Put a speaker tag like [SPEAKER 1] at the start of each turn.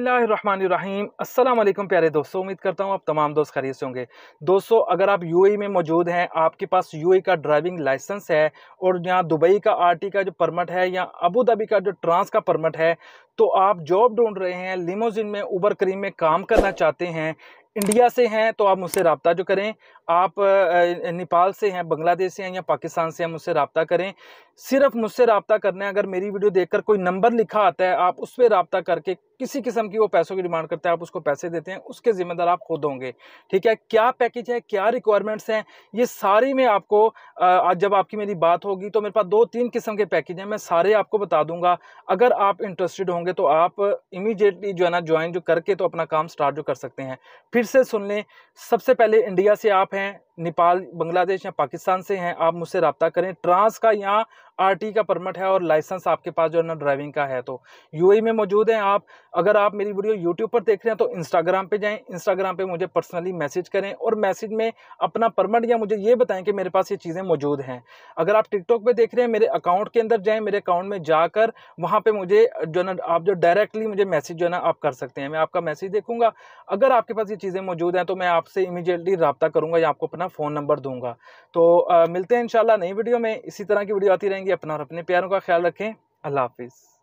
[SPEAKER 1] रहीम अस्सलाम वालेकुम प्यारे दोस्तों उम्मीद करता हूँ आप तमाम दोस्त खरीद से होंगे दोस्तों अगर आप यूएई में मौजूद हैं आपके पास यूएई का ड्राइविंग लाइसेंस है और यहाँ दुबई का आरटी का जो परमिट है या अबू धाबी का जो ट्रांस का परमिट है तो आप जॉब ढूंढ रहे हैं लिमोजिन में उबर करीम में काम करना चाहते हैं इंडिया से हैं तो आप मुझसे रबता जो करें आप नेपाल से हैं बांग्लादेश से हैं या पाकिस्तान से हैं मुझसे रबता करें सिर्फ मुझसे रबता करना अगर मेरी वीडियो देखकर कोई नंबर लिखा आता है आप उस पर रबता करके किसी किस्म की वो पैसों की डिमांड करते हैं आप उसको पैसे देते हैं उसके ज़िम्मेदार आप खुद होंगे ठीक है क्या पैकेज है क्या रिक्वायरमेंट्स हैं ये सारी मैं आपको आज जब आपकी मेरी बात होगी तो मेरे पास दो तीन किस्म के पैकेज हैं मैं सारे आपको बता दूंगा अगर आप इंटरेस्टेड होंगे तो आप इमीजिएटली जो है ना ज्वाइन जो करके तो अपना काम स्टार्ट जो कर सकते हैं फिर से सुन लें सबसे पहले इंडिया से आप हैं नेपाल बांग्लादेश या पाकिस्तान से हैं आप मुझसे रबता करें ट्रांस का यहाँ टी का परमिट है और लाइसेंस आपके पास जो है ना ड्राइविंग का है तो यूएई में मौजूद हैं आप अगर आप मेरी वीडियो यूट्यूब पर देख रहे हैं तो इंस्टाग्राम पे जाएं इंस्टाग्राम पे मुझे पर्सनली मैसेज करें और मैसेज में अपना परमिट या मुझे ये बताएं कि मेरे पास ये चीज़ें मौजूद हैं अगर आप टिकटॉक पर देख रहे हैं मेरे अकाउंट के अंदर जाएँ मेरे अकाउंट में जाकर वहाँ पर मुझे जो है ना आप जो डायरेक्टली मुझे मैसेज जो है ना आप कर सकते हैं मैं आपका मैसेज देखूँगा अगर आपके पास ये चीज़ें मौजूद हैं तो मैं आपसे इमीजिएटली रबता करूँगा या आपको अपना फ़ोन नंबर दूँगा तो मिलते हैं इन नई वीडियो में इसी तरह की वीडियो आती रहेंगी रहिए अपना और अपने प्यारों का ख्याल रखें अल्लाह हाफिज़